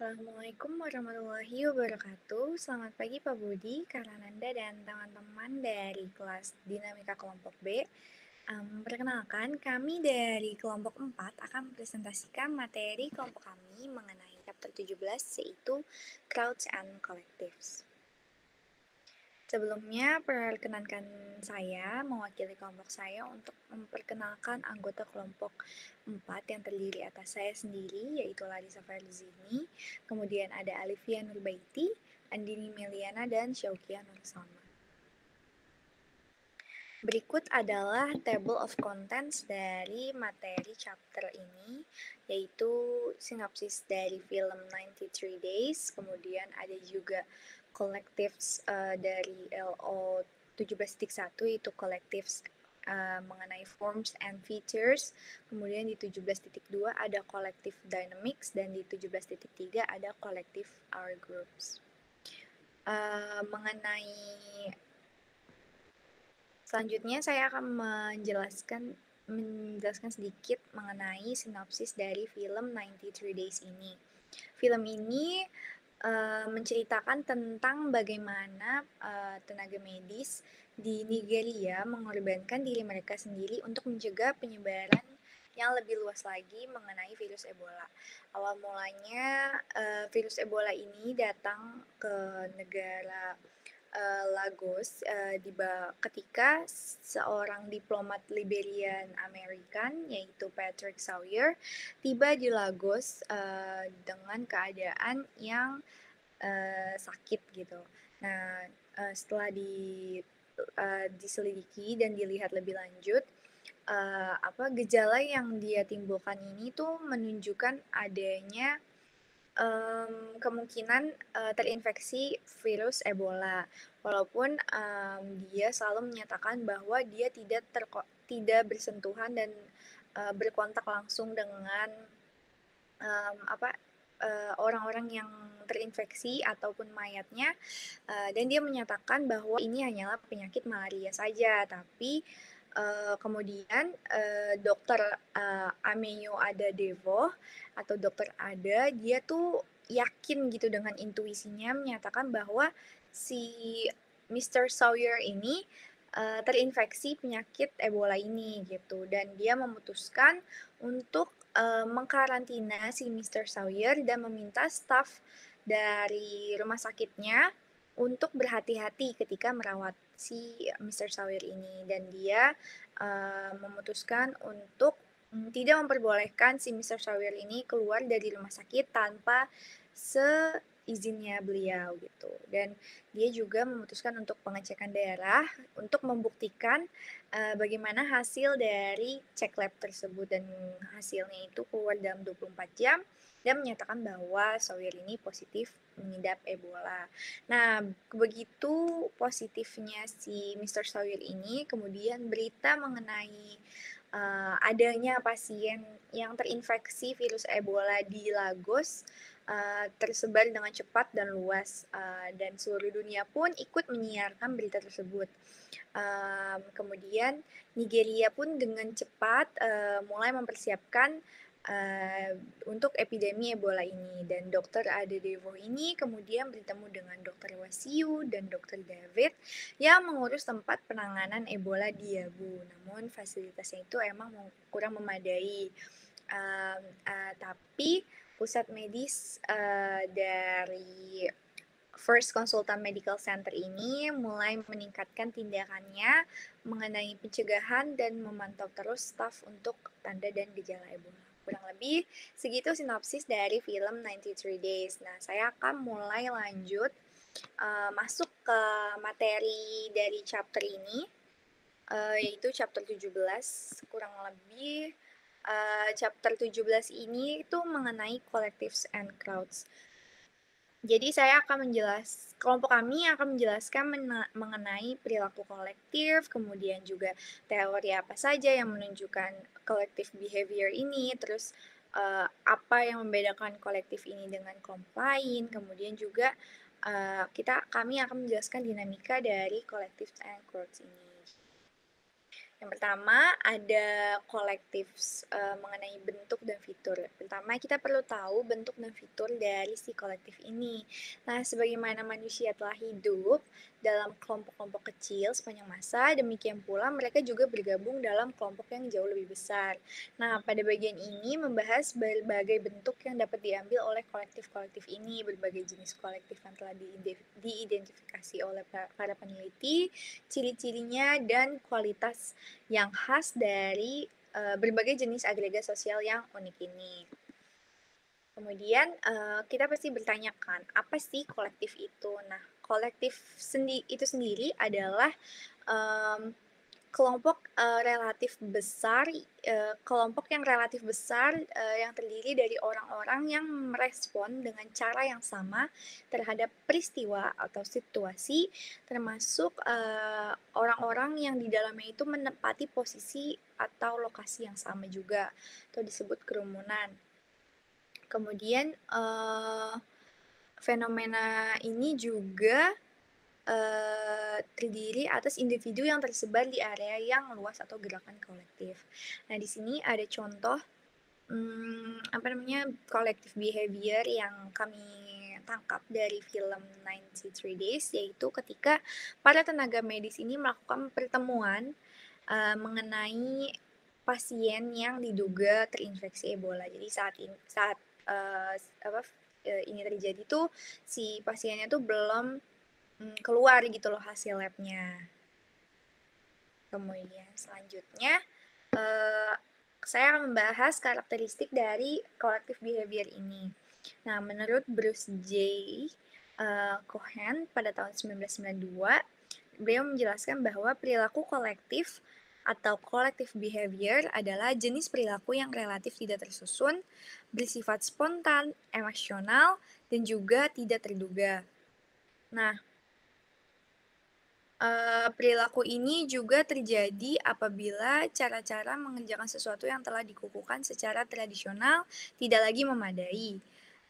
Assalamualaikum warahmatullahi wabarakatuh. Selamat pagi Pak Budi, Karananda, dan teman-teman dari kelas Dinamika Kelompok B. Um, perkenalkan, kami dari kelompok 4 akan presentasikan materi kelompok kami mengenai chapter 17 yaitu Crowds and Collectives. Sebelumnya, perkenankan saya mewakili kelompok saya untuk memperkenalkan anggota kelompok 4 yang terdiri atas saya sendiri, yaitu Larissa Farzini, kemudian ada Alivia Nurbaiti, Andini Meliana, dan Syaukia Nursama. Berikut adalah table of contents dari materi chapter ini, yaitu sinopsis dari film 93 Days, kemudian ada juga kolektifs uh, eh, dari LO 17.1 itu kolektifs uh, eh, mengenai forms and features. Kemudian di 17.2 ada kolektif dynamics dan di 17.3 ada kolektif our groups. Uh, mengenai selanjutnya saya akan menjelaskan menjelaskan sedikit mengenai sinopsis dari film 93 Days ini. Film ini Eh, menceritakan tentang bagaimana uh, tenaga medis di Nigeria mengorbankan diri mereka sendiri untuk mencegah penyebaran yang lebih luas lagi mengenai virus Ebola. Awal mulanya uh, virus Ebola ini datang ke negara uh, Lagos uh, di ketika seorang diplomat Liberian American yaitu Patrick Sawyer tiba di Lagos uh, dengan keadaan yang uh, sakit gitu. Nah, uh, setelah di uh, diselidiki dan dilihat lebih lanjut uh, apa gejala yang dia timbulkan ini tuh menunjukkan adanya um, kemungkinan uh, terinfeksi virus Ebola, walaupun um, dia selalu menyatakan bahwa dia tidak terko tidak bersentuhan dan uh, berkontak langsung dengan um, apa eh, orang-orang uh, yang terinfeksi ataupun mayatnya, uh, dan dia menyatakan bahwa ini hanyalah penyakit malaria saja, tapi Eh, kemudian uh, dokter uh, eh, Ameyo Ada Devo atau dokter Ada dia tuh yakin gitu dengan intuisinya menyatakan bahwa si Mr. Sawyer ini uh, terinfeksi penyakit Ebola ini gitu dan dia memutuskan untuk uh, mengkarantina si Mr. Sawyer dan meminta staf dari rumah sakitnya untuk berhati-hati ketika merawat si Mr. Sawir ini dan dia uh, memutuskan untuk mm, tidak memperbolehkan si Mr. Sawir ini keluar dari rumah sakit tanpa seizinnya beliau gitu. Dan dia juga memutuskan untuk pengecekan daerah untuk membuktikan uh, bagaimana hasil dari cek lab tersebut dan hasilnya itu keluar dalam 24 jam dan menyatakan bahwa Sawir ini positif mengidap Ebola. Nah, begitu positifnya si Mr. Sawir ini, kemudian berita mengenai uh, adanya pasien yang terinfeksi virus Ebola di Lagos uh, tersebar dengan cepat dan luas, uh, dan seluruh dunia pun ikut menyiarkan berita tersebut. Um, kemudian Nigeria pun dengan cepat uh, mulai mempersiapkan uh, untuk epidemi Ebola ini dan dokter Ade Devo ini kemudian bertemu dengan dokter Wasiu dan dokter David yang mengurus tempat penanganan Ebola di Yabu. Namun fasilitasnya itu emang kurang memadai. Uh, uh, tapi pusat medis uh, dari First Consultant Medical Center ini mulai meningkatkan tindakannya mengenai pencegahan dan memantau terus staf untuk tanda dan gejala Ebola kurang lebih segitu sinopsis dari film 93 Days. Nah, saya akan mulai lanjut uh, masuk ke materi dari chapter ini, uh, yaitu chapter 17, kurang lebih uh, chapter 17 ini itu mengenai collectives and crowds. Jadi saya akan menjelas kelompok kami akan menjelaskan mengenai perilaku kolektif, kemudian juga teori apa saja yang menunjukkan kolektif behavior ini, terus uh, apa yang membedakan kolektif ini dengan kelompok lain, kemudian juga uh, kita kami akan menjelaskan dinamika dari kolektif and crowds ini. Yang pertama ada kolektif uh, eh, mengenai bentuk dan fitur. Pertama kita perlu tahu bentuk dan fitur dari si kolektif ini. Nah, sebagaimana manusia telah hidup, dalam kelompok-kelompok kecil sepanjang masa, demikian pula mereka juga bergabung dalam kelompok yang jauh lebih besar. Nah, pada bagian ini membahas berbagai bentuk yang dapat diambil oleh kolektif-kolektif ini, berbagai jenis kolektif yang telah diidentifikasi oleh para peneliti, ciri-cirinya dan kualitas yang khas dari eh, berbagai jenis agregat sosial yang unik ini. Kemudian eh, kita pasti bertanyakan apa sih kolektif itu? Nah, kolektif sendi itu sendiri adalah um, kelompok uh, relatif besar uh, kelompok yang relatif besar uh, yang terdiri dari orang-orang yang merespon dengan cara yang sama terhadap peristiwa atau situasi termasuk orang-orang uh, yang di dalamnya itu menempati posisi atau lokasi yang sama juga atau disebut kerumunan kemudian uh, Fenomena ini juga uh, terdiri atas individu yang tersebar di area yang luas atau gerakan kolektif. Nah, di sini ada contoh um, apa namanya kolektif behavior yang kami tangkap dari film 93 Days yaitu ketika para tenaga medis ini melakukan pertemuan uh, mengenai pasien yang diduga terinfeksi Ebola. Jadi saat ini saat uh, apa Eh, ini terjadi tuh si pasiennya tuh belum mm, keluar gitu loh hasil labnya. Kemudian selanjutnya uh, saya akan membahas karakteristik dari collective behavior ini. Nah, menurut Bruce J. Eh, Cohen pada tahun 1992, beliau menjelaskan bahwa perilaku kolektif atau collective behavior adalah jenis perilaku yang relatif tidak tersusun, bersifat spontan, emosional, dan juga tidak terduga. Nah, eh, perilaku ini juga terjadi apabila cara-cara mengerjakan sesuatu yang telah dikukuhkan secara tradisional tidak lagi memadai.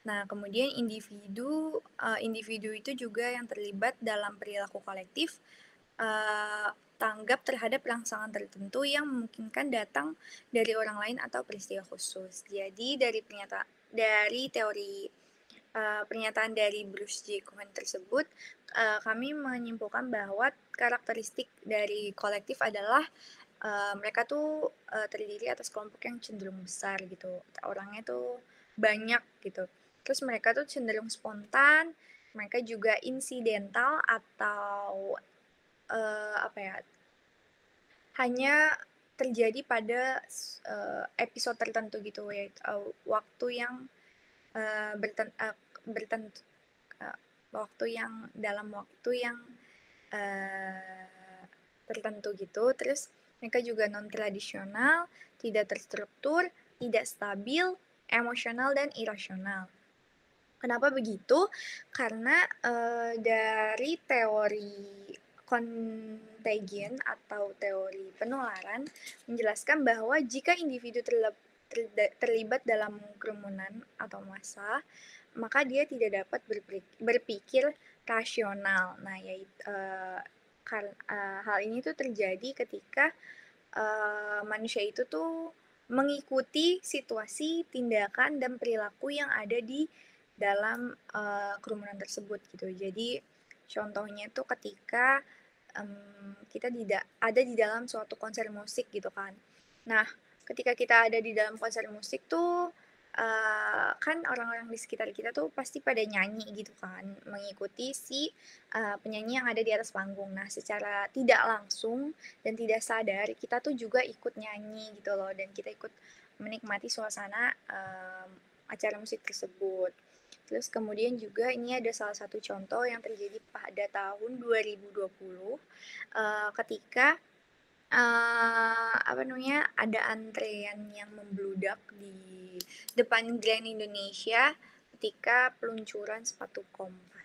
Nah, kemudian individu eh, individu itu juga yang terlibat dalam perilaku kolektif eh, tanggap terhadap rangsangan tertentu yang memungkinkan datang dari orang lain atau peristiwa khusus. Jadi dari pernyata dari teori uh, pernyataan dari Bruce J. Cohen tersebut, uh, kami menyimpulkan bahwa karakteristik dari kolektif adalah uh, mereka tuh uh, terdiri atas kelompok yang cenderung besar gitu. Orangnya tuh banyak gitu. Terus mereka tuh cenderung spontan, mereka juga insidental atau uh, apa ya hanya terjadi pada uh, episode tertentu gitu ya uh, waktu yang uh, berten uh, bertentu uh, waktu yang dalam waktu yang uh, tertentu gitu terus mereka juga non tradisional tidak terstruktur tidak stabil emosional dan irasional Kenapa begitu? Karena uh, dari teori contagion atau teori penularan menjelaskan bahwa jika individu terlibat dalam kerumunan atau massa, maka dia tidak dapat berpikir rasional. Nah, yaitu uh, eh, karena uh, hal ini tuh terjadi ketika uh, manusia itu tuh mengikuti situasi, tindakan dan perilaku yang ada di dalam uh, kerumunan tersebut gitu. Jadi contohnya tuh ketika um, kita tidak ada di dalam suatu konser musik gitu kan nah ketika kita ada di dalam konser musik tuh uh, kan orang-orang di sekitar kita tuh pasti pada nyanyi gitu kan mengikuti si uh, penyanyi yang ada di atas panggung nah secara tidak langsung dan tidak sadar kita tuh juga ikut nyanyi gitu loh dan kita ikut menikmati suasana um, acara musik tersebut Terus kemudian juga ini ada salah satu contoh yang terjadi pada tahun 2020 uh, eh, ketika uh, apa namanya ada antrean yang membludak di depan Grand Indonesia ketika peluncuran sepatu kompas.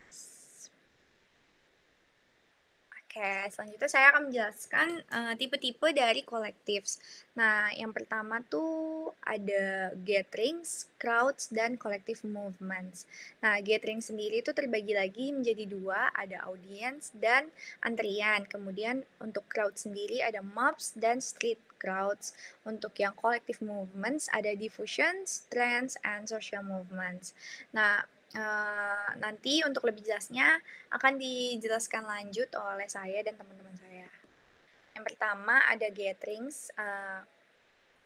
Oke, selanjutnya saya akan menjelaskan eh, tipe-tipe uh, dari collectives. Nah, yang pertama tuh ada gatherings, crowds, dan collective movements. Nah, gathering sendiri itu terbagi lagi menjadi dua, ada audience dan antrian. Kemudian untuk crowd sendiri ada mobs dan street crowds. Untuk yang collective movements ada diffusions, trends, and social movements. Nah, uh, nanti untuk lebih jelasnya akan dijelaskan lanjut oleh saya dan teman-teman saya. Yang pertama ada gatherings. Uh,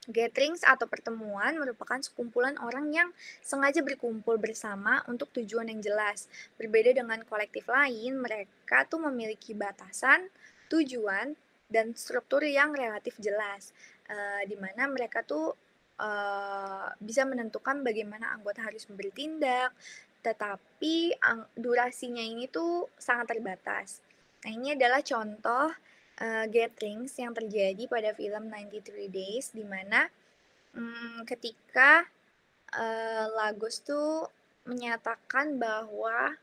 Gatherings atau pertemuan merupakan sekumpulan orang yang sengaja berkumpul bersama untuk tujuan yang jelas. Berbeda dengan kolektif lain, mereka tuh memiliki batasan, tujuan, dan struktur yang relatif jelas. Uh, di mana mereka tuh uh, bisa menentukan bagaimana anggota harus bertindak, tetapi durasinya ini tuh sangat terbatas. Nah, ini adalah contoh uh, get rings yang terjadi pada film 93 Days di mana um, ketika uh, Lagos tuh menyatakan bahwa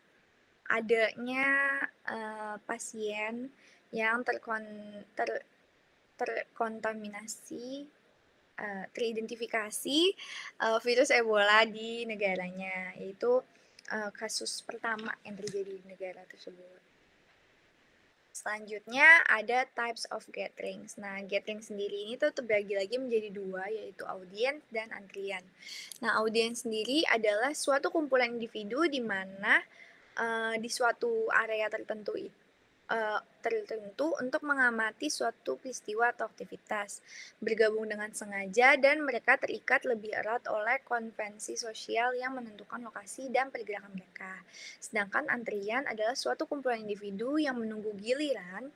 adanya uh, pasien yang terkon ter terkontaminasi uh, teridentifikasi uh, virus Ebola di negaranya yaitu uh, kasus pertama yang terjadi di negara tersebut. Selanjutnya ada types of gatherings. Nah, gathering sendiri ini tuh terbagi lagi menjadi dua, yaitu audiens dan antrian. Nah, audiens sendiri adalah suatu kumpulan individu di mana uh, di suatu area tertentu itu uh, tertentu untuk mengamati suatu peristiwa atau aktivitas, bergabung dengan sengaja, dan mereka terikat lebih erat oleh konvensi sosial yang menentukan lokasi dan pergerakan mereka. Sedangkan antrian adalah suatu kumpulan individu yang menunggu giliran,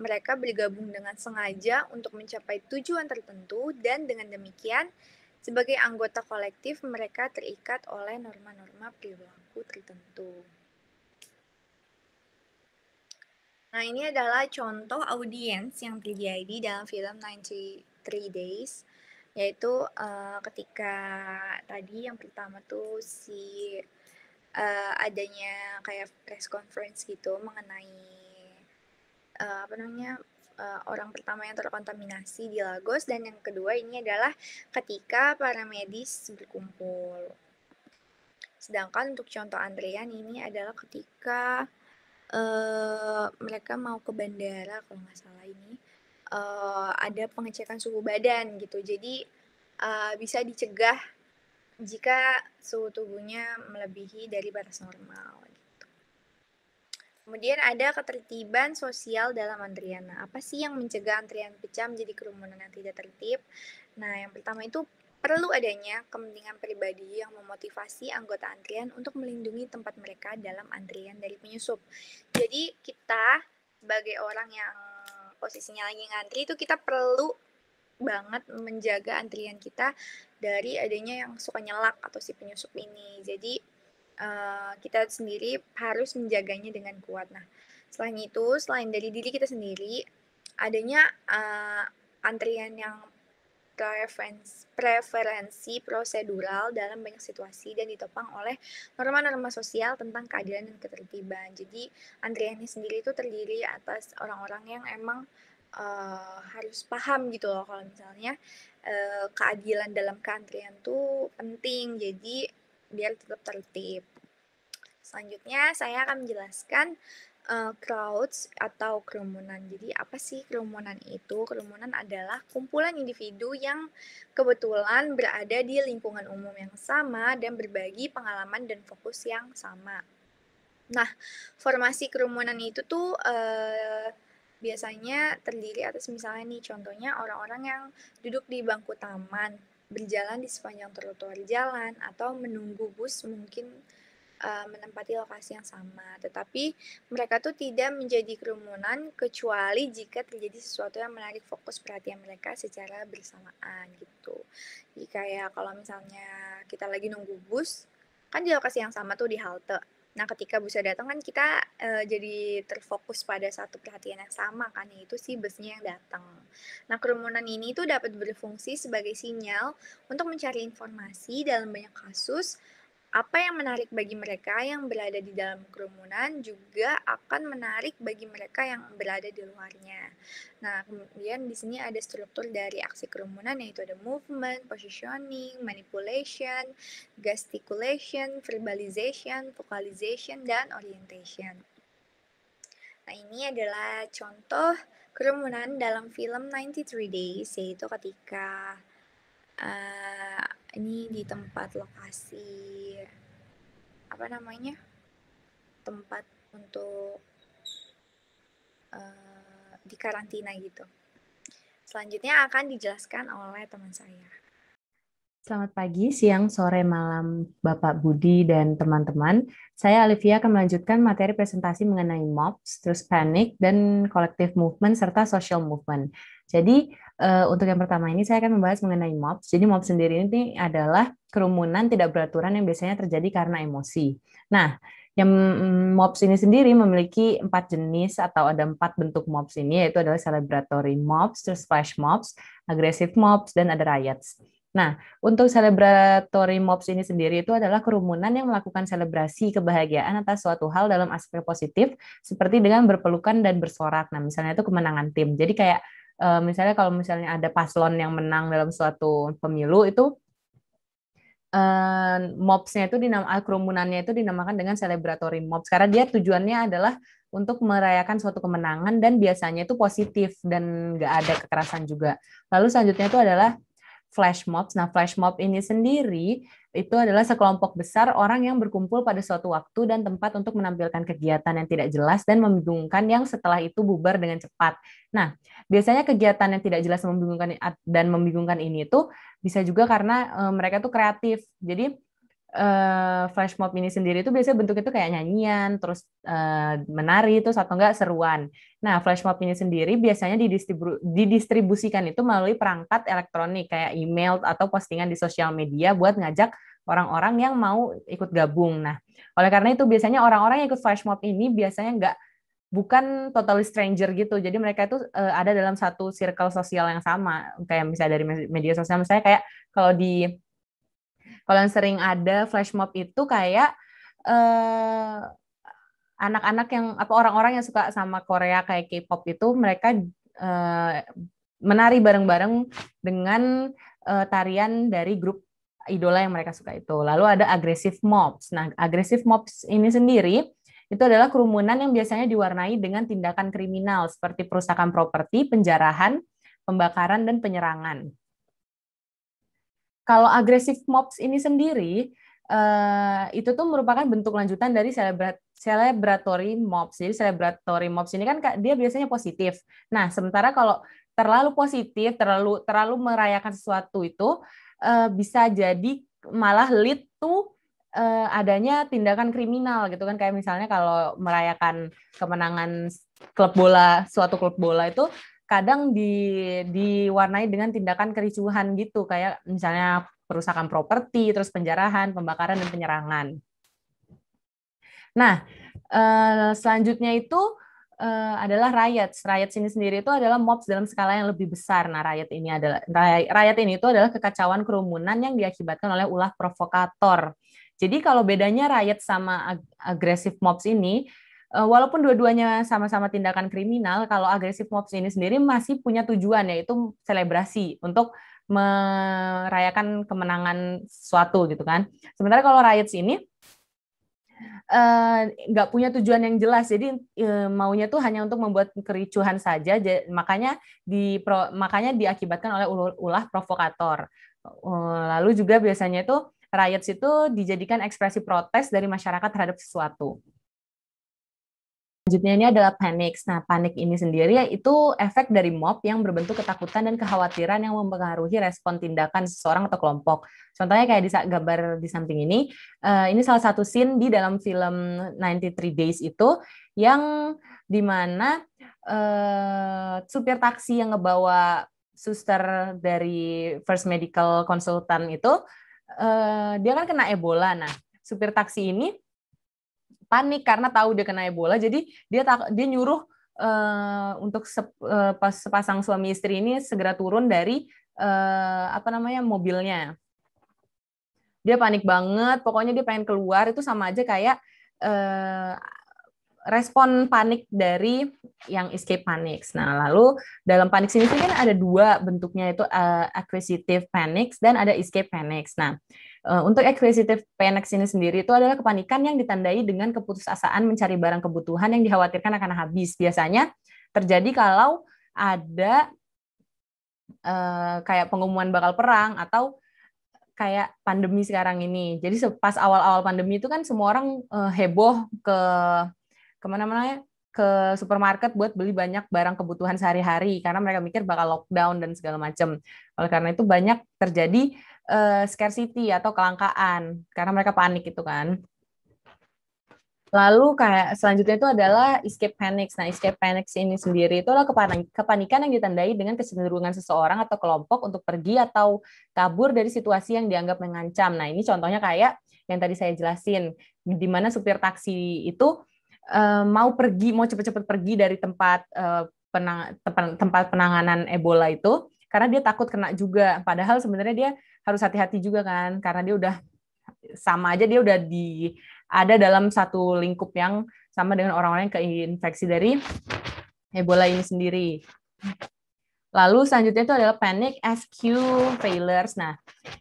mereka bergabung dengan sengaja untuk mencapai tujuan tertentu, dan dengan demikian, sebagai anggota kolektif, mereka terikat oleh norma-norma perilaku tertentu. Nah, ini adalah contoh audiens yang terjadi dalam film 93 Days, yaitu uh, ketika tadi yang pertama tuh si uh, adanya kayak press conference gitu mengenai uh, apa namanya uh, orang pertama yang terkontaminasi di Lagos dan yang kedua ini adalah ketika para medis berkumpul. Sedangkan untuk contoh Andrean ini adalah ketika Eh, mereka mau ke bandara kalau nggak salah ini uh, ada pengecekan suhu badan gitu jadi uh, bisa dicegah jika suhu tubuhnya melebihi dari batas normal gitu. Kemudian ada ketertiban sosial dalam antrian. Nah, apa sih yang mencegah antrian pecah menjadi kerumunan yang tidak tertib? Nah, yang pertama itu Perlu adanya kepentingan pribadi yang memotivasi anggota antrian untuk melindungi tempat mereka dalam antrian dari penyusup. Jadi kita sebagai orang yang posisinya lagi ngantri itu kita perlu banget menjaga antrian kita dari adanya yang suka nyelak atau si penyusup ini. Jadi uh, kita sendiri harus menjaganya dengan kuat. Nah, selain itu, selain dari diri kita sendiri, adanya uh, antrian yang preferensi prosedural dalam banyak situasi dan ditopang oleh norma-norma sosial tentang keadilan dan ketertiban. Jadi antriannya sendiri itu terdiri atas orang-orang yang emang uh, harus paham gitu loh kalau misalnya uh, keadilan dalam keantrian tuh penting. Jadi biar tetap tertib. Selanjutnya saya akan menjelaskan uh, crowds atau kerumunan. Jadi apa sih kerumunan itu? Kerumunan adalah kumpulan individu yang kebetulan berada di lingkungan umum yang sama dan berbagi pengalaman dan fokus yang sama. Nah, formasi kerumunan itu tuh uh, biasanya terdiri atas misalnya nih contohnya orang-orang yang duduk di bangku taman, berjalan di sepanjang trotoar jalan atau menunggu bus mungkin uh, menempati lokasi yang sama, tetapi mereka tuh tidak menjadi kerumunan kecuali jika terjadi sesuatu yang menarik fokus perhatian mereka secara bersamaan gitu. Jadi kayak kalau misalnya kita lagi nunggu bus, kan di lokasi yang sama tuh di halte. Nah, ketika busnya datang kan kita e, jadi terfokus pada satu perhatian yang sama kan yaitu si busnya yang datang. Nah, kerumunan ini tuh dapat berfungsi sebagai sinyal untuk mencari informasi dalam banyak kasus apa yang menarik bagi mereka yang berada di dalam kerumunan juga akan menarik bagi mereka yang berada di luarnya. Nah, kemudian di sini ada struktur dari aksi kerumunan yaitu ada movement, positioning, manipulation, gesticulation, verbalization, vocalization, dan orientation. Nah, ini adalah contoh kerumunan dalam film 93 Days yaitu ketika uh, ini di tempat lokasi apa namanya tempat untuk uh, di karantina gitu. Selanjutnya akan dijelaskan oleh teman saya. Selamat pagi, siang, sore, malam, Bapak Budi dan teman-teman. Saya Olivia akan melanjutkan materi presentasi mengenai mobs, terus panic, dan collective movement, serta social movement. Jadi, Uh, untuk yang pertama ini saya akan membahas mengenai mobs. Jadi mobs sendiri ini adalah kerumunan tidak beraturan yang biasanya terjadi karena emosi. Nah, yang mm, mobs ini sendiri memiliki empat jenis atau ada empat bentuk mobs ini yaitu adalah celebratory mobs, terus flash mobs, agresif mobs, dan ada riots. Nah, untuk celebratory mobs ini sendiri itu adalah kerumunan yang melakukan selebrasi kebahagiaan atas suatu hal dalam aspek positif, seperti dengan berpelukan dan bersorak. Nah, misalnya itu kemenangan tim. Jadi kayak uh, misalnya kalau misalnya ada paslon yang menang dalam suatu pemilu itu uh, mobsnya itu dinamakan eh, kerumunannya itu dinamakan dengan celebratory mobs karena dia tujuannya adalah untuk merayakan suatu kemenangan dan biasanya itu positif dan nggak ada kekerasan juga. Lalu selanjutnya itu adalah flash mobs. Nah, flash mob ini sendiri itu adalah sekelompok besar orang yang berkumpul pada suatu waktu dan tempat untuk menampilkan kegiatan yang tidak jelas dan membingungkan yang setelah itu bubar dengan cepat. Nah, biasanya kegiatan yang tidak jelas membingungkan dan membingungkan ini itu bisa juga karena eh, mereka tuh kreatif. Jadi uh, flash mob ini sendiri itu biasanya bentuknya itu kayak nyanyian, terus uh, menari, terus atau enggak seruan. Nah, flash mob ini sendiri biasanya didistribu didistribusikan itu melalui perangkat elektronik kayak email atau postingan di sosial media buat ngajak orang-orang yang mau ikut gabung. Nah, oleh karena itu biasanya orang-orang yang ikut flash mob ini biasanya enggak bukan totally stranger gitu. Jadi mereka itu uh, ada dalam satu circle sosial yang sama. Kayak misalnya dari media sosial misalnya kayak kalau di kalau yang sering ada flash mob itu kayak anak eh, anak-anak yang apa orang-orang yang suka sama Korea kayak K-pop itu mereka uh, menari bareng-bareng dengan uh, tarian dari grup idola yang mereka suka itu. Lalu ada agresif mobs. Nah, agresif mobs ini sendiri itu adalah kerumunan yang biasanya diwarnai dengan tindakan kriminal seperti perusakan properti, penjarahan, pembakaran, dan penyerangan. Kalau agresif mobs ini sendiri uh, itu tuh merupakan bentuk lanjutan dari celebrat celebratory mobs. Jadi celebratory mobs ini kan dia biasanya positif. Nah, sementara kalau terlalu positif, terlalu terlalu merayakan sesuatu itu uh, bisa jadi malah lead to uh, adanya tindakan kriminal gitu kan kayak misalnya kalau merayakan kemenangan klub bola suatu klub bola itu kadang di diwarnai dengan tindakan kericuhan gitu kayak misalnya perusakan properti, terus penjarahan, pembakaran dan penyerangan. Nah, eh, selanjutnya itu eh, adalah riot riot sini sendiri itu adalah mobs dalam skala yang lebih besar. Nah, riot ini adalah riot ini itu adalah kekacauan kerumunan yang diakibatkan oleh ulah provokator. Jadi kalau bedanya riot sama agresif mobs ini, Eh, walaupun dua-duanya sama-sama tindakan kriminal, kalau agresif mobs ini sendiri masih punya tujuan yaitu selebrasi untuk merayakan kemenangan suatu gitu kan. Sementara kalau riots ini eh, nggak uh, punya tujuan yang jelas, jadi uh, maunya tuh hanya untuk membuat kericuhan saja. makanya di makanya diakibatkan oleh ulah provokator. Uh, lalu juga biasanya itu riots itu dijadikan ekspresi protes dari masyarakat terhadap sesuatu. Selanjutnya ini adalah panik. Nah, panik ini sendiri yaitu efek dari mob yang berbentuk ketakutan dan kekhawatiran yang mempengaruhi respon tindakan seseorang atau kelompok. Contohnya kayak di gambar di samping ini, eh, ini salah satu scene di dalam film 93 Days itu yang dimana uh, eh, supir taksi yang ngebawa suster dari First Medical Consultant itu, uh, dia kan kena Ebola. Nah, supir taksi ini panik karena tahu dia kena Ebola. Jadi dia dia nyuruh uh, untuk sep, uh, pas, sepasang suami istri ini segera turun dari uh, apa namanya mobilnya. Dia panik banget, pokoknya dia pengen keluar itu sama aja kayak uh, respon panik dari yang escape panics Nah, lalu dalam panik sini kan ada dua bentuknya itu uh, acquisitive panics dan ada escape panics Nah, Eh, untuk acquisitive panic ini sendiri itu adalah kepanikan yang ditandai dengan keputusasaan mencari barang kebutuhan yang dikhawatirkan akan habis. Biasanya terjadi kalau ada uh, kayak pengumuman bakal perang atau kayak pandemi sekarang ini. Jadi pas awal-awal pandemi itu kan semua orang uh, heboh ke kemana-mana ya ke supermarket buat beli banyak barang kebutuhan sehari-hari karena mereka mikir bakal lockdown dan segala macam. Oleh karena itu banyak terjadi uh, scarcity atau kelangkaan karena mereka panik gitu kan. Lalu kayak selanjutnya itu adalah escape panic. Nah, escape panic ini sendiri itu adalah kepanikan yang ditandai dengan kecenderungan seseorang atau kelompok untuk pergi atau kabur dari situasi yang dianggap mengancam. Nah, ini contohnya kayak yang tadi saya jelasin, di mana supir taksi itu eh, mau pergi, mau cepat-cepat pergi dari tempat eh, penang, tempat penanganan Ebola itu, karena dia takut kena juga padahal sebenarnya dia harus hati-hati juga kan karena dia udah sama aja dia udah di ada dalam satu lingkup yang sama dengan orang-orang yang keinfeksi dari Ebola ini sendiri. Lalu selanjutnya itu adalah panic SQ failures. Nah,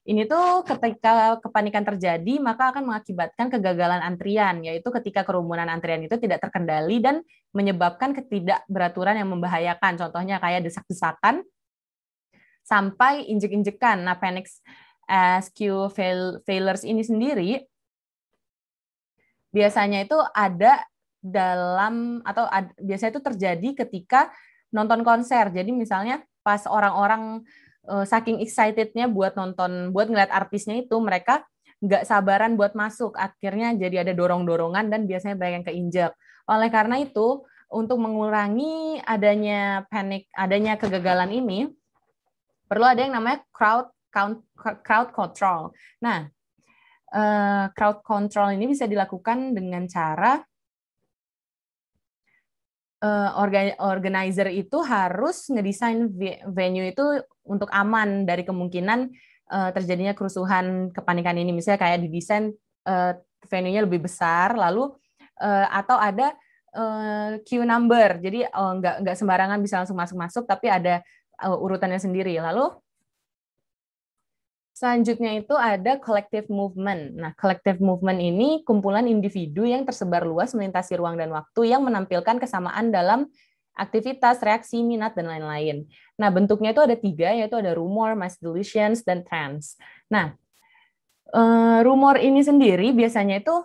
ini tuh ketika kepanikan terjadi maka akan mengakibatkan kegagalan antrian, yaitu ketika kerumunan antrian itu tidak terkendali dan menyebabkan ketidakberaturan yang membahayakan. Contohnya kayak desak-desakan sampai injek-injekan. Nah, panic eh, SQ fail, failures ini sendiri biasanya itu ada dalam atau ad, biasanya itu terjadi ketika nonton konser. Jadi misalnya pas orang-orang uh, saking excitednya buat nonton, buat ngeliat artisnya itu mereka nggak sabaran buat masuk. Akhirnya jadi ada dorong-dorongan dan biasanya banyak yang keinjak. Oleh karena itu untuk mengurangi adanya panik, adanya kegagalan ini, perlu ada yang namanya crowd count, crowd control. Nah, eh, crowd control ini bisa dilakukan dengan cara eh, organizer itu harus ngedesain venue itu untuk aman dari kemungkinan eh, terjadinya kerusuhan kepanikan ini misalnya kayak didesain venue-nya lebih besar lalu atau ada queue number jadi oh, nggak sembarangan bisa langsung masuk masuk tapi ada uh, urutannya sendiri. Lalu selanjutnya itu ada collective movement. Nah, collective movement ini kumpulan individu yang tersebar luas melintasi ruang dan waktu yang menampilkan kesamaan dalam aktivitas, reaksi, minat, dan lain-lain. Nah, bentuknya itu ada tiga, yaitu ada rumor, mass delusions, dan trends. Nah, eh, rumor ini sendiri biasanya itu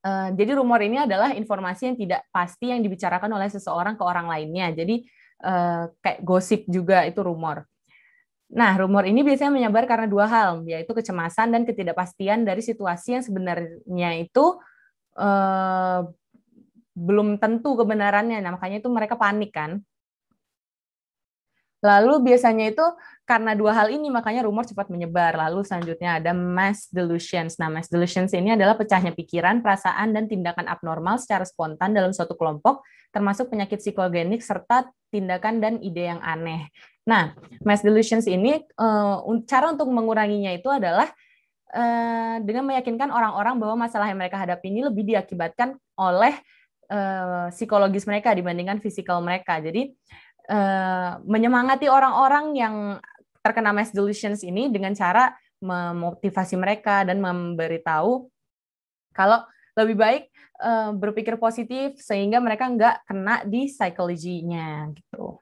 eh, jadi rumor ini adalah informasi yang tidak pasti yang dibicarakan oleh seseorang ke orang lainnya. Jadi uh, kayak gosip juga itu rumor. Nah, rumor ini biasanya menyebar karena dua hal, yaitu kecemasan dan ketidakpastian dari situasi yang sebenarnya itu uh, belum tentu kebenarannya. Nah, makanya itu mereka panik kan. Lalu biasanya itu karena dua hal ini makanya rumor cepat menyebar. Lalu selanjutnya ada mass delusions. Nah, mass delusions ini adalah pecahnya pikiran, perasaan, dan tindakan abnormal secara spontan dalam suatu kelompok, termasuk penyakit psikogenik serta tindakan dan ide yang aneh. Nah, mass delusions ini eh, cara untuk menguranginya itu adalah eh, dengan meyakinkan orang-orang bahwa masalah yang mereka hadapi ini lebih diakibatkan oleh eh, psikologis mereka dibandingkan fisikal mereka. Jadi uh, menyemangati orang-orang yang terkena mass delusions ini dengan cara memotivasi mereka dan memberitahu kalau lebih baik uh, berpikir positif sehingga mereka nggak kena di psikologinya gitu.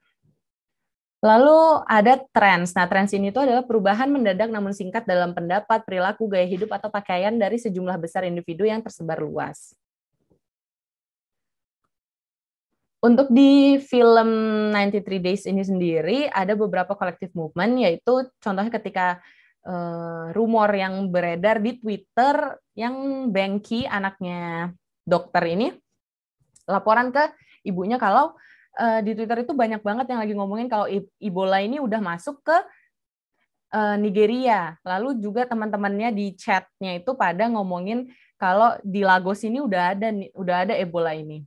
Lalu ada trends. Nah, trends ini itu adalah perubahan mendadak namun singkat dalam pendapat, perilaku, gaya hidup, atau pakaian dari sejumlah besar individu yang tersebar luas. Untuk di film 93 Days ini sendiri ada beberapa kolektif movement yaitu contohnya ketika uh, rumor yang beredar di Twitter yang Bengki anaknya dokter ini laporan ke ibunya kalau uh, di Twitter itu banyak banget yang lagi ngomongin kalau Ebola ini udah masuk ke uh, Nigeria. Lalu juga teman-temannya di chatnya itu pada ngomongin kalau di Lagos ini udah ada udah ada Ebola ini.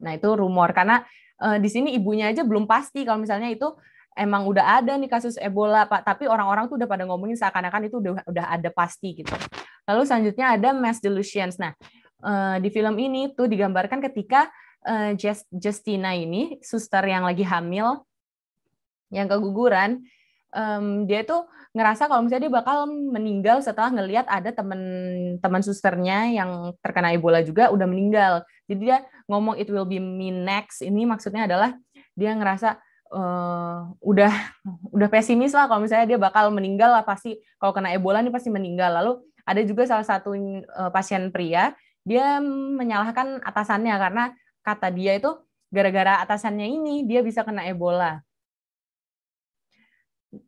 Nah, itu rumor karena uh, di sini ibunya aja belum pasti kalau misalnya itu emang udah ada nih kasus Ebola, Pak, tapi orang-orang tuh udah pada ngomongin seakan-akan itu udah udah ada pasti gitu. Lalu selanjutnya ada mass delusions. Nah, uh, di film ini tuh digambarkan ketika uh, Justina ini suster yang lagi hamil yang keguguran um, dia tuh ngerasa kalau misalnya dia bakal meninggal setelah ngelihat ada teman-teman susternya yang terkena Ebola juga udah meninggal. Jadi dia ngomong it will be me next. Ini maksudnya adalah dia ngerasa uh, udah udah pesimis lah kalau misalnya dia bakal meninggal lah pasti kalau kena Ebola nih pasti meninggal. Lalu ada juga salah satu uh, pasien pria dia menyalahkan atasannya karena kata dia itu gara-gara atasannya ini dia bisa kena Ebola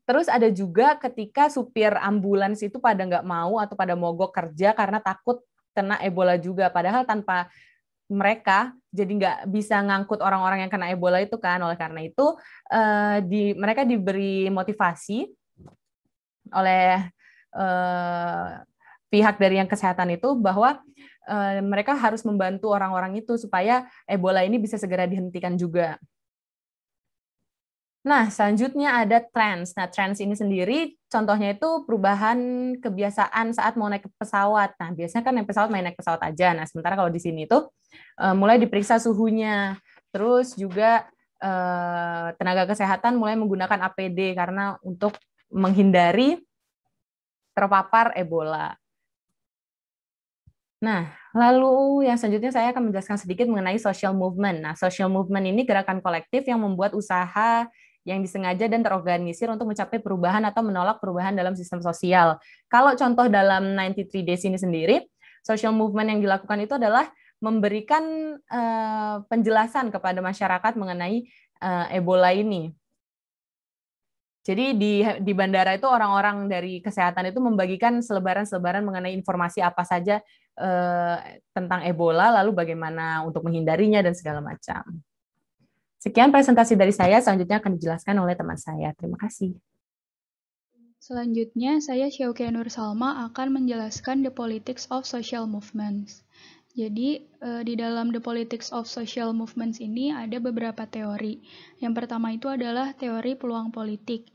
Terus ada juga ketika supir ambulans itu pada nggak mau atau pada mogok kerja karena takut kena Ebola juga. Padahal tanpa mereka jadi nggak bisa ngangkut orang-orang yang kena Ebola itu kan. Oleh karena itu uh, di mereka diberi motivasi oleh uh, pihak dari yang kesehatan itu bahwa uh, mereka harus membantu orang-orang itu supaya Ebola ini bisa segera dihentikan juga Nah, selanjutnya ada trends. Nah, trends ini sendiri contohnya itu perubahan kebiasaan saat mau naik pesawat. Nah, biasanya kan naik pesawat main naik pesawat aja. Nah, sementara kalau di sini tuh eh, mulai diperiksa suhunya. Terus juga eh, tenaga kesehatan mulai menggunakan APD karena untuk menghindari terpapar Ebola. Nah, lalu yang selanjutnya saya akan menjelaskan sedikit mengenai social movement. Nah, social movement ini gerakan kolektif yang membuat usaha yang disengaja dan terorganisir untuk mencapai perubahan atau menolak perubahan dalam sistem sosial. Kalau contoh dalam 93 Days ini sendiri, social movement yang dilakukan itu adalah memberikan uh, penjelasan kepada masyarakat mengenai uh, Ebola ini. Jadi di di bandara itu orang-orang dari kesehatan itu membagikan selebaran-selebaran mengenai informasi apa saja eh, tentang Ebola, lalu bagaimana untuk menghindarinya dan segala macam. Sekian presentasi dari saya, selanjutnya akan dijelaskan oleh teman saya. Terima kasih. Selanjutnya, saya Syauke Nur Salma akan menjelaskan The Politics of Social Movements. Jadi, eh, di dalam The Politics of Social Movements ini ada beberapa teori. Yang pertama itu adalah teori peluang politik.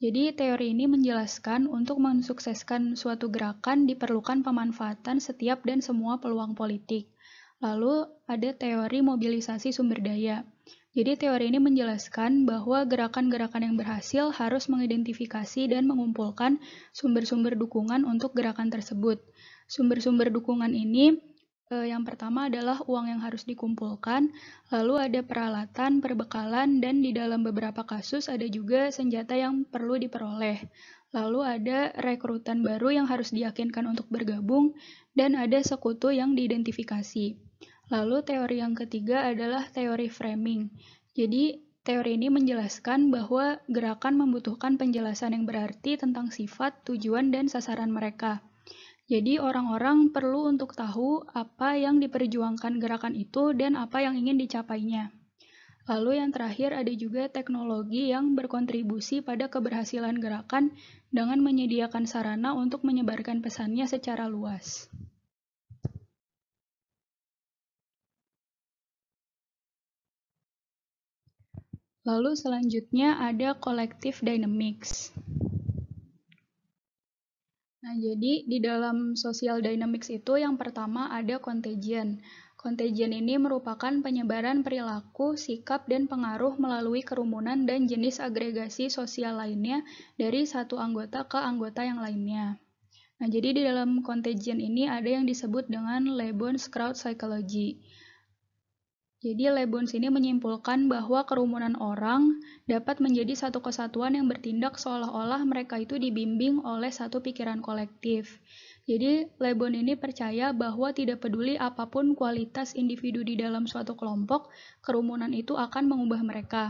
Jadi, teori ini menjelaskan untuk mensukseskan suatu gerakan diperlukan pemanfaatan setiap dan semua peluang politik. Lalu, ada teori mobilisasi sumber daya. Jadi teori ini menjelaskan bahwa gerakan-gerakan yang berhasil harus mengidentifikasi dan mengumpulkan sumber-sumber dukungan untuk gerakan tersebut. Sumber-sumber dukungan ini eh, yang pertama adalah uang yang harus dikumpulkan, lalu ada peralatan, perbekalan, dan di dalam beberapa kasus ada juga senjata yang perlu diperoleh. Lalu ada rekrutan baru yang harus diyakinkan untuk bergabung, dan ada sekutu yang diidentifikasi. Lalu teori yang ketiga adalah teori framing. Jadi teori ini menjelaskan bahwa gerakan membutuhkan penjelasan yang berarti tentang sifat, tujuan, dan sasaran mereka. Jadi orang-orang perlu untuk tahu apa yang diperjuangkan gerakan itu dan apa yang ingin dicapainya. Lalu yang terakhir ada juga teknologi yang berkontribusi pada keberhasilan gerakan dengan menyediakan sarana untuk menyebarkan pesannya secara luas. Lalu selanjutnya ada collective dynamics. Nah, jadi di dalam social dynamics itu yang pertama ada contagion. Contagion ini merupakan penyebaran perilaku, sikap, dan pengaruh melalui kerumunan dan jenis agregasi sosial lainnya dari satu anggota ke anggota yang lainnya. Nah, jadi di dalam contagion ini ada yang disebut dengan Lebon's crowd psychology. Jadi Lebons ini menyimpulkan bahwa kerumunan orang dapat menjadi satu kesatuan yang bertindak seolah-olah mereka itu dibimbing oleh satu pikiran kolektif. Jadi Lebon ini percaya bahwa tidak peduli apapun kualitas individu di dalam suatu kelompok, kerumunan itu akan mengubah mereka.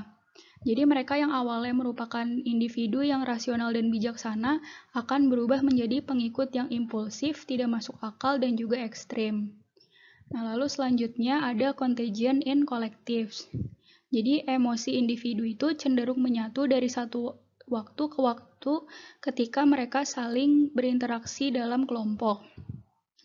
Jadi mereka yang awalnya merupakan individu yang rasional dan bijaksana akan berubah menjadi pengikut yang impulsif, tidak masuk akal, dan juga ekstrem. Nah, lalu selanjutnya ada contagion in collectives. Jadi emosi individu itu cenderung menyatu dari satu waktu ke waktu ketika mereka saling berinteraksi dalam kelompok.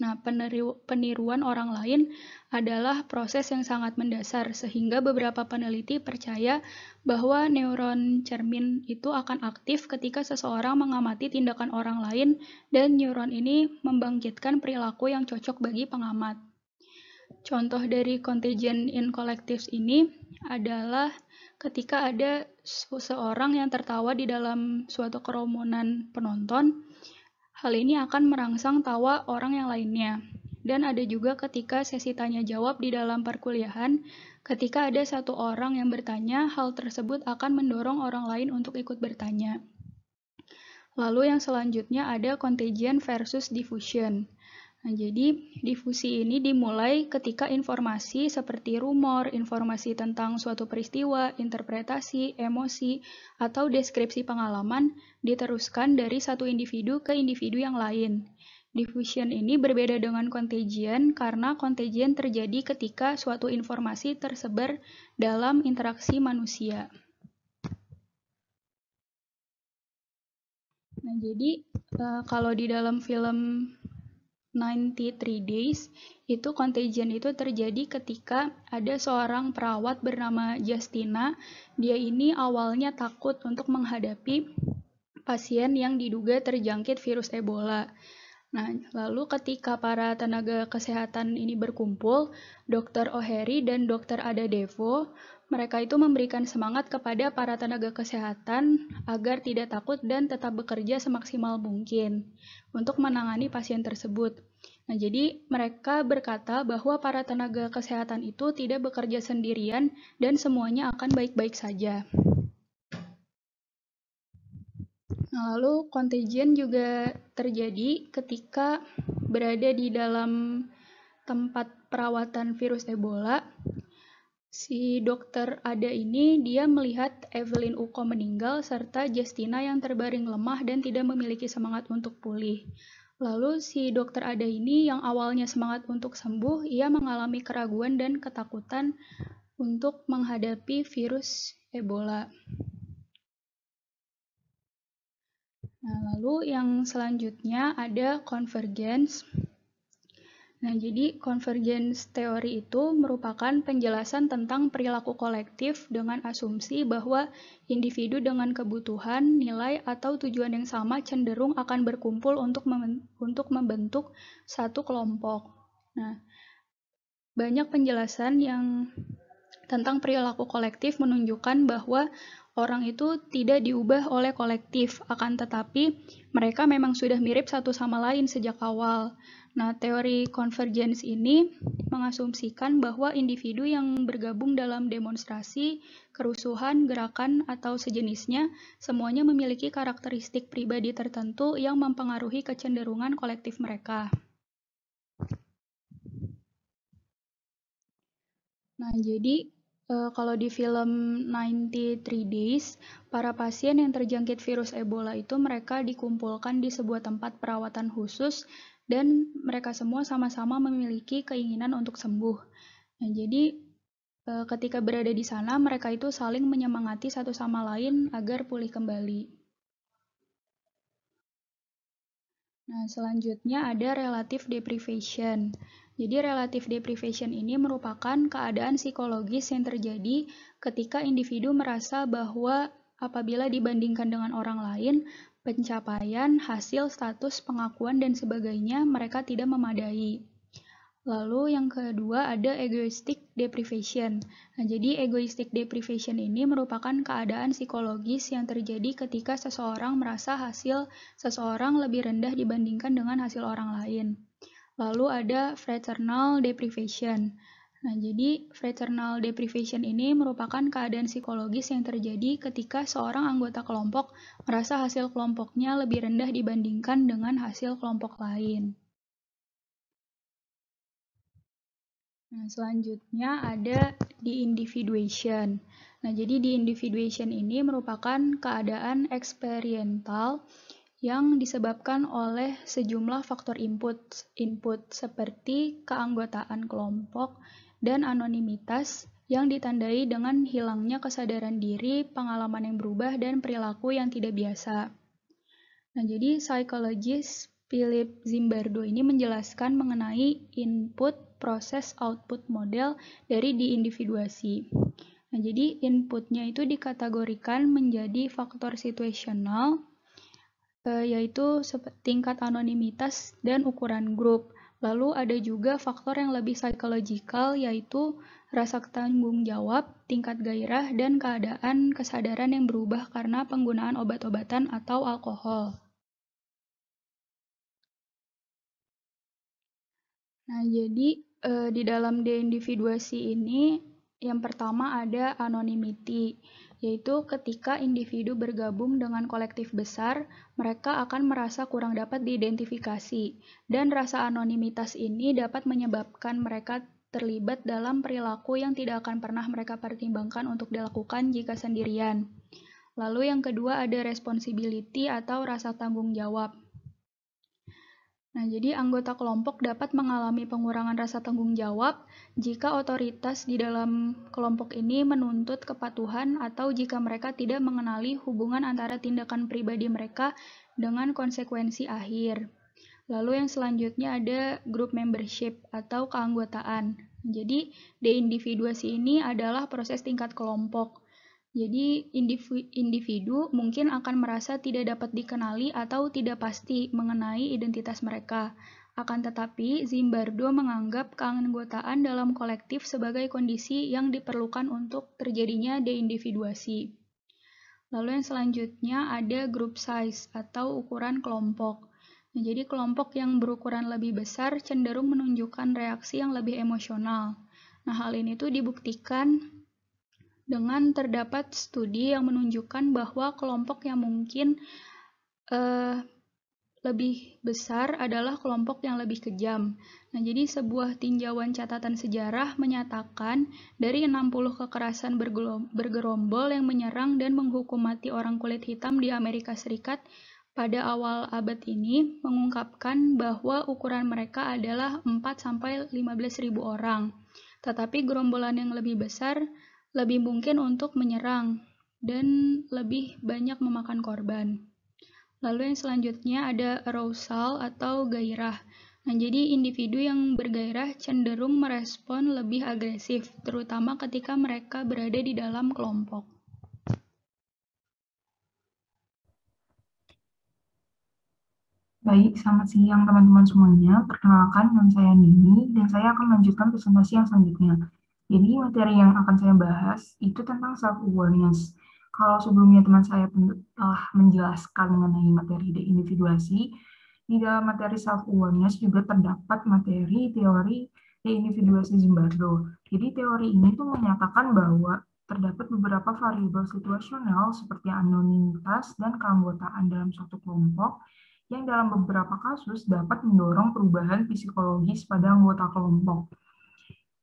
Nah, peniru peniruan orang lain adalah proses yang sangat mendasar, sehingga beberapa peneliti percaya bahwa neuron cermin itu akan aktif ketika seseorang mengamati tindakan orang lain, dan neuron ini membangkitkan perilaku yang cocok bagi pengamat. Contoh dari contagion in collectives ini adalah ketika ada seseorang yang tertawa di dalam suatu kerumunan penonton, hal ini akan merangsang tawa orang yang lainnya. Dan ada juga ketika sesi tanya jawab di dalam perkuliahan, ketika ada satu orang yang bertanya, hal tersebut akan mendorong orang lain untuk ikut bertanya. Lalu yang selanjutnya ada contagion versus diffusion. Nah, jadi difusi ini dimulai ketika informasi seperti rumor, informasi tentang suatu peristiwa, interpretasi, emosi, atau deskripsi pengalaman diteruskan dari satu individu ke individu yang lain. Diffusion ini berbeda dengan contagion karena contagion terjadi ketika suatu informasi tersebar dalam interaksi manusia. Nah, jadi eh, kalau di dalam film 93 days itu contagion itu terjadi ketika ada seorang perawat bernama Justina dia ini awalnya takut untuk menghadapi pasien yang diduga terjangkit virus Ebola Nah, lalu ketika para tenaga kesehatan ini berkumpul, Dr. O'Heri dan Dr. Ada Devo, mereka itu memberikan semangat kepada para tenaga kesehatan agar tidak takut dan tetap bekerja semaksimal mungkin untuk menangani pasien tersebut. Nah, jadi mereka berkata bahwa para tenaga kesehatan itu tidak bekerja sendirian dan semuanya akan baik-baik saja. Nah, lalu contagion juga terjadi ketika berada di dalam tempat perawatan virus Ebola. Si dokter ada ini dia melihat Evelyn Uko meninggal serta Justina yang terbaring lemah dan tidak memiliki semangat untuk pulih. Lalu si dokter ada ini yang awalnya semangat untuk sembuh, ia mengalami keraguan dan ketakutan untuk menghadapi virus Ebola. Nah, lalu yang selanjutnya ada convergence. Nah, jadi convergence teori itu merupakan penjelasan tentang perilaku kolektif dengan asumsi bahwa individu dengan kebutuhan, nilai, atau tujuan yang sama cenderung akan berkumpul untuk, untuk membentuk satu kelompok. Nah, banyak penjelasan yang tentang perilaku kolektif menunjukkan bahwa orang itu tidak diubah oleh kolektif, akan tetapi mereka memang sudah mirip satu sama lain sejak awal. Nah, teori convergence ini mengasumsikan bahwa individu yang bergabung dalam demonstrasi, kerusuhan, gerakan, atau sejenisnya, semuanya memiliki karakteristik pribadi tertentu yang mempengaruhi kecenderungan kolektif mereka. Nah, jadi E, kalau di film 93 Days, para pasien yang terjangkit virus Ebola itu mereka dikumpulkan di sebuah tempat perawatan khusus dan mereka semua sama-sama memiliki keinginan untuk sembuh. Nah, jadi e, ketika berada di sana mereka itu saling menyemangati satu sama lain agar pulih kembali. Nah, selanjutnya ada relative deprivation. Jadi relative deprivation ini merupakan keadaan psikologis yang terjadi ketika individu merasa bahwa apabila dibandingkan dengan orang lain, pencapaian, hasil, status, pengakuan, dan sebagainya mereka tidak memadai. Lalu yang kedua ada egoistic deprivation. Nah, jadi egoistic deprivation ini merupakan keadaan psikologis yang terjadi ketika seseorang merasa hasil seseorang lebih rendah dibandingkan dengan hasil orang lain. Lalu ada fraternal deprivation. Nah, jadi fraternal deprivation ini merupakan keadaan psikologis yang terjadi ketika seorang anggota kelompok merasa hasil kelompoknya lebih rendah dibandingkan dengan hasil kelompok lain. Nah, selanjutnya ada di individuation Nah, jadi di individuation ini merupakan keadaan eksperiental yang disebabkan oleh sejumlah faktor input, input seperti keanggotaan kelompok dan anonimitas yang ditandai dengan hilangnya kesadaran diri, pengalaman yang berubah, dan perilaku yang tidak biasa. Nah, jadi psikologis Philip Zimbardo ini menjelaskan mengenai input proses output model dari diindividuasi. Nah, jadi inputnya itu dikategorikan menjadi faktor situasional, yaitu tingkat anonimitas dan ukuran grup. Lalu ada juga faktor yang lebih psikologikal yaitu rasa tanggung jawab, tingkat gairah, dan keadaan kesadaran yang berubah karena penggunaan obat-obatan atau alkohol. Nah, jadi e, di dalam deindividuasi ini, yang pertama ada anonymity yaitu ketika individu bergabung dengan kolektif besar, mereka akan merasa kurang dapat diidentifikasi, dan rasa anonimitas ini dapat menyebabkan mereka terlibat dalam perilaku yang tidak akan pernah mereka pertimbangkan untuk dilakukan jika sendirian. Lalu yang kedua ada responsibility atau rasa tanggung jawab. Nah, jadi anggota kelompok dapat mengalami pengurangan rasa tanggung jawab jika otoritas di dalam kelompok ini menuntut kepatuhan atau jika mereka tidak mengenali hubungan antara tindakan pribadi mereka dengan konsekuensi akhir. Lalu yang selanjutnya ada group membership atau keanggotaan. Jadi, deindividuasi ini adalah proses tingkat kelompok jadi individu, mungkin akan merasa tidak dapat dikenali atau tidak pasti mengenai identitas mereka. Akan tetapi, Zimbardo menganggap keanggotaan dalam kolektif sebagai kondisi yang diperlukan untuk terjadinya deindividuasi. Lalu yang selanjutnya ada group size atau ukuran kelompok. Nah, jadi kelompok yang berukuran lebih besar cenderung menunjukkan reaksi yang lebih emosional. Nah, hal ini tuh dibuktikan dengan terdapat studi yang menunjukkan bahwa kelompok yang mungkin uh, lebih besar adalah kelompok yang lebih kejam. Nah, jadi sebuah tinjauan catatan sejarah menyatakan dari 60 kekerasan bergerombol yang menyerang dan menghukum mati orang kulit hitam di Amerika Serikat pada awal abad ini mengungkapkan bahwa ukuran mereka adalah 4 sampai 15 ribu orang. Tetapi gerombolan yang lebih besar lebih mungkin untuk menyerang dan lebih banyak memakan korban. Lalu yang selanjutnya ada arousal atau gairah. Nah, jadi individu yang bergairah cenderung merespon lebih agresif, terutama ketika mereka berada di dalam kelompok. Baik, selamat siang teman-teman semuanya. Perkenalkan, nama saya Nini, dan saya akan melanjutkan presentasi yang selanjutnya. Jadi materi yang akan saya bahas itu tentang self-awareness. Kalau sebelumnya teman saya telah menjelaskan mengenai materi deindividuasi, di dalam materi self-awareness juga terdapat materi teori deindividuasi Zimbardo. Jadi teori ini tuh menyatakan bahwa terdapat beberapa variabel situasional seperti anonimitas dan keanggotaan dalam suatu kelompok yang dalam beberapa kasus dapat mendorong perubahan psikologis pada anggota kelompok.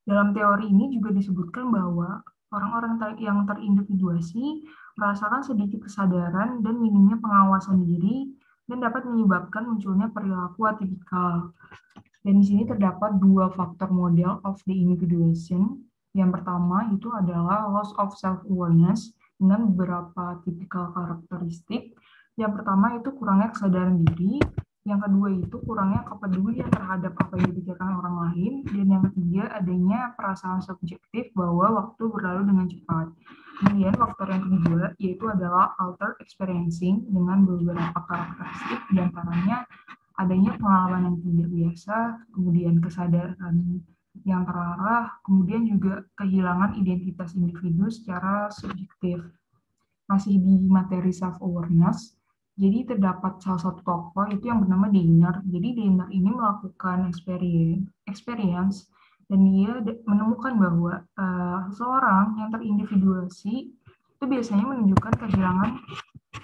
Dalam teori ini juga disebutkan bahwa orang-orang yang terindividuasi merasakan sedikit kesadaran dan minimnya pengawasan diri dan dapat menyebabkan munculnya perilaku atipikal. Dan di sini terdapat dua faktor model of the individuation. Yang pertama itu adalah loss of self-awareness dengan beberapa tipikal karakteristik. Yang pertama itu kurangnya kesadaran diri, yang kedua itu kurangnya kepedulian ya terhadap apa yang dibicarakan orang lain. Dan yang ketiga adanya perasaan subjektif bahwa waktu berlalu dengan cepat. Kemudian faktor yang kedua yaitu adalah alter experiencing dengan beberapa karakteristik diantaranya adanya pengalaman yang tidak biasa, kemudian kesadaran yang terarah, kemudian juga kehilangan identitas individu secara subjektif. Masih di materi self-awareness, jadi terdapat salah satu tokoh itu yang bernama Diner. Jadi Diner ini melakukan experience, experience dan dia menemukan bahwa uh, eh, seorang yang terindividuasi itu biasanya menunjukkan kehilangan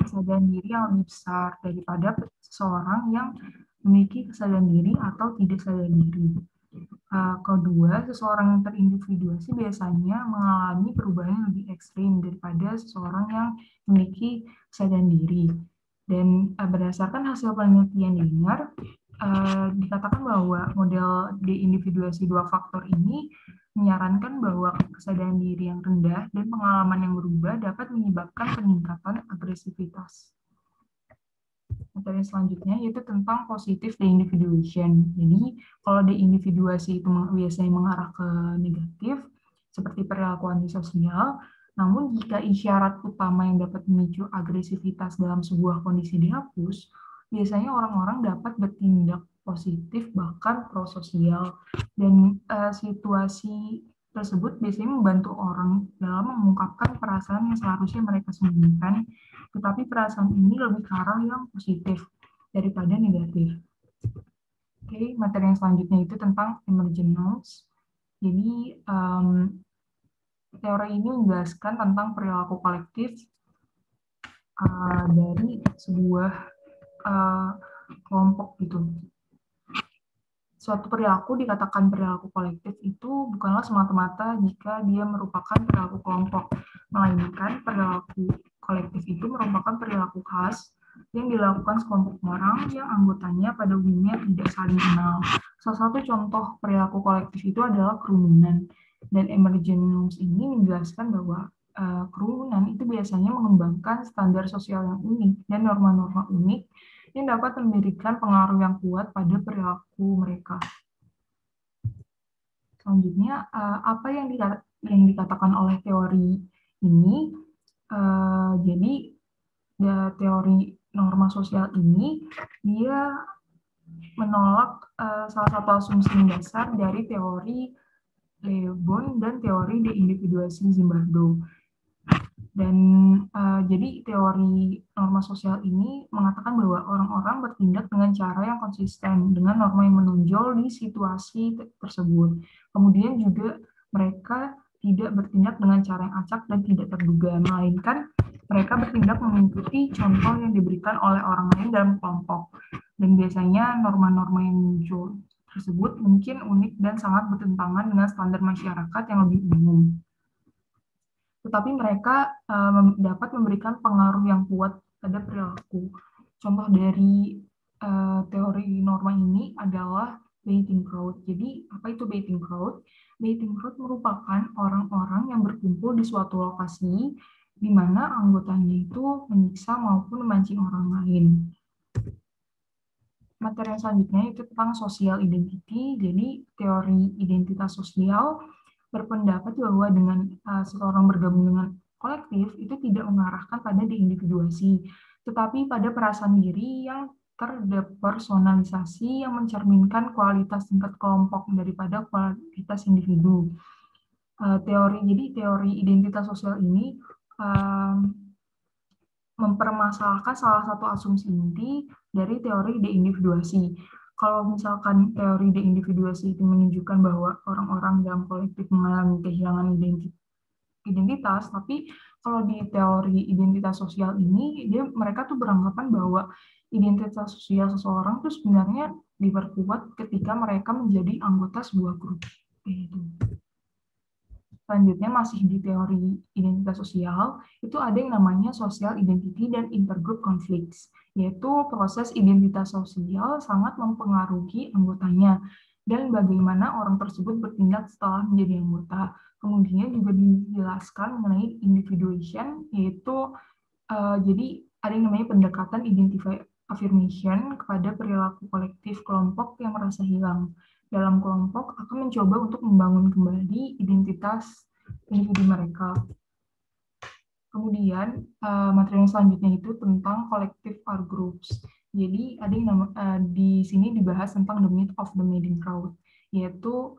kesadaran diri yang lebih besar daripada seseorang yang memiliki kesadaran diri atau tidak sadar diri. Uh, kedua, seseorang yang terindividuasi biasanya mengalami perubahan yang lebih ekstrim daripada seseorang yang memiliki kesadaran diri. Dan uh, berdasarkan hasil penelitian Dinar, uh, eh, dikatakan bahwa model deindividuasi dua faktor ini menyarankan bahwa kesadaran diri yang rendah dan pengalaman yang berubah dapat menyebabkan peningkatan agresivitas. Materi selanjutnya yaitu tentang positif deindividuation. Jadi, kalau deindividuasi itu biasanya mengarah ke negatif, seperti perilaku antisosial, namun jika isyarat utama yang dapat memicu agresivitas dalam sebuah kondisi dihapus, biasanya orang-orang dapat bertindak positif bahkan prososial dan uh, situasi tersebut biasanya membantu orang dalam mengungkapkan perasaan yang seharusnya mereka sembunyikan tetapi perasaan ini lebih ke arah yang positif daripada negatif. Oke, okay, materi yang selanjutnya itu tentang emergent notes. Jadi um, teori ini menjelaskan tentang perilaku kolektif uh, dari sebuah uh, kelompok gitu. Suatu perilaku dikatakan perilaku kolektif itu bukanlah semata-mata jika dia merupakan perilaku kelompok, melainkan perilaku kolektif itu merupakan perilaku khas yang dilakukan sekelompok orang yang anggotanya pada umumnya tidak saling kenal. Salah satu contoh perilaku kolektif itu adalah kerumunan dan emergent norms ini menjelaskan bahwa uh, kerumunan itu biasanya mengembangkan standar sosial yang unik dan norma-norma unik yang dapat memberikan pengaruh yang kuat pada perilaku mereka. Selanjutnya, uh, apa yang, dikata, yang dikatakan oleh teori ini? Uh, jadi, teori norma sosial ini dia menolak uh, salah satu asumsi dasar dari teori Lebon dan teori deindividuasi Zimbardo. Dan uh, jadi teori norma sosial ini mengatakan bahwa orang-orang bertindak dengan cara yang konsisten dengan norma yang menonjol di situasi tersebut. Kemudian juga mereka tidak bertindak dengan cara yang acak dan tidak terduga, melainkan mereka bertindak mengikuti contoh yang diberikan oleh orang lain dalam kelompok. Dan biasanya norma-norma yang muncul tersebut mungkin unik dan sangat bertentangan dengan standar masyarakat yang lebih umum. Tetapi mereka uh, dapat memberikan pengaruh yang kuat pada perilaku. Contoh dari uh, teori norma ini adalah baiting crowd. Jadi, apa itu baiting crowd? Baiting crowd merupakan orang-orang yang berkumpul di suatu lokasi di mana anggotanya itu menyiksa maupun memancing orang lain materi yang selanjutnya itu tentang sosial identity. Jadi teori identitas sosial berpendapat bahwa dengan uh, seseorang bergabung dengan kolektif itu tidak mengarahkan pada deindividuasi, tetapi pada perasaan diri yang terdepersonalisasi yang mencerminkan kualitas tingkat kelompok daripada kualitas individu. Uh, teori jadi teori identitas sosial ini uh, mempermasalahkan salah satu asumsi inti dari teori deindividuasi. Kalau misalkan teori deindividuasi itu menunjukkan bahwa orang-orang dalam kolektif mengalami kehilangan identitas, tapi kalau di teori identitas sosial ini, dia mereka tuh beranggapan bahwa identitas sosial seseorang itu sebenarnya diperkuat ketika mereka menjadi anggota sebuah grup. Kayak gitu selanjutnya masih di teori identitas sosial, itu ada yang namanya social identity dan intergroup conflicts, yaitu proses identitas sosial sangat mempengaruhi anggotanya dan bagaimana orang tersebut bertindak setelah menjadi anggota. Kemudian juga dijelaskan mengenai individuation, yaitu uh, jadi ada yang namanya pendekatan identify affirmation kepada perilaku kolektif kelompok yang merasa hilang dalam kelompok akan mencoba untuk membangun kembali identitas individu mereka. Kemudian eh, materi yang selanjutnya itu tentang collective or groups. Jadi ada yang nama, eh, di sini dibahas tentang the myth of the meeting crowd, yaitu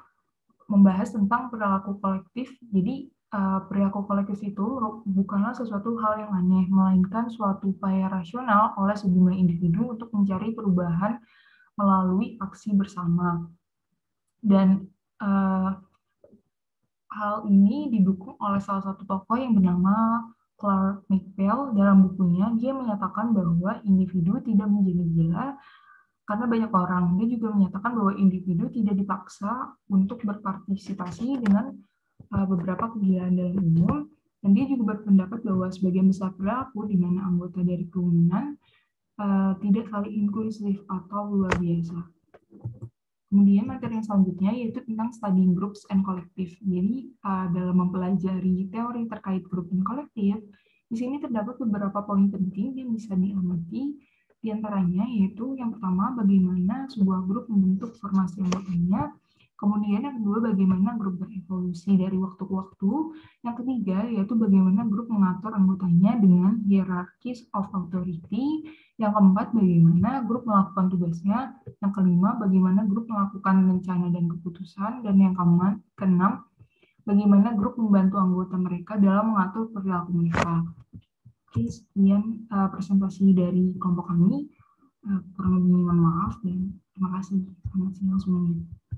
membahas tentang perilaku kolektif. Jadi eh, perilaku kolektif itu bukanlah sesuatu hal yang aneh, melainkan suatu upaya rasional oleh sejumlah individu untuk mencari perubahan melalui aksi bersama dan uh, hal ini didukung oleh salah satu tokoh yang bernama Clark McPhail dalam bukunya dia menyatakan bahwa individu tidak menjadi gila karena banyak orang dia juga menyatakan bahwa individu tidak dipaksa untuk berpartisipasi dengan uh, beberapa kegilaan dalam umum dan dia juga berpendapat bahwa sebagian besar pelaku di mana anggota dari kerumunan uh, tidak kali inklusif atau luar biasa. Kemudian materi yang selanjutnya yaitu tentang studying groups and collective. Jadi eh, dalam mempelajari teori terkait grup dan kolektif, di sini terdapat beberapa poin penting yang bisa diamati. Di antaranya yaitu yang pertama bagaimana sebuah grup membentuk formasi anggotanya, Kemudian yang kedua bagaimana grup berevolusi dari waktu ke waktu. Yang ketiga yaitu bagaimana grup mengatur anggotanya dengan hierarkis of authority. Yang keempat bagaimana grup melakukan tugasnya. Yang kelima bagaimana grup melakukan rencana dan keputusan. Dan yang keenam bagaimana grup membantu anggota mereka dalam mengatur perilaku mereka. Oke, sekian uh, presentasi dari kelompok kami. Uh, kurang maaf dan terima kasih. Selamat siang semuanya.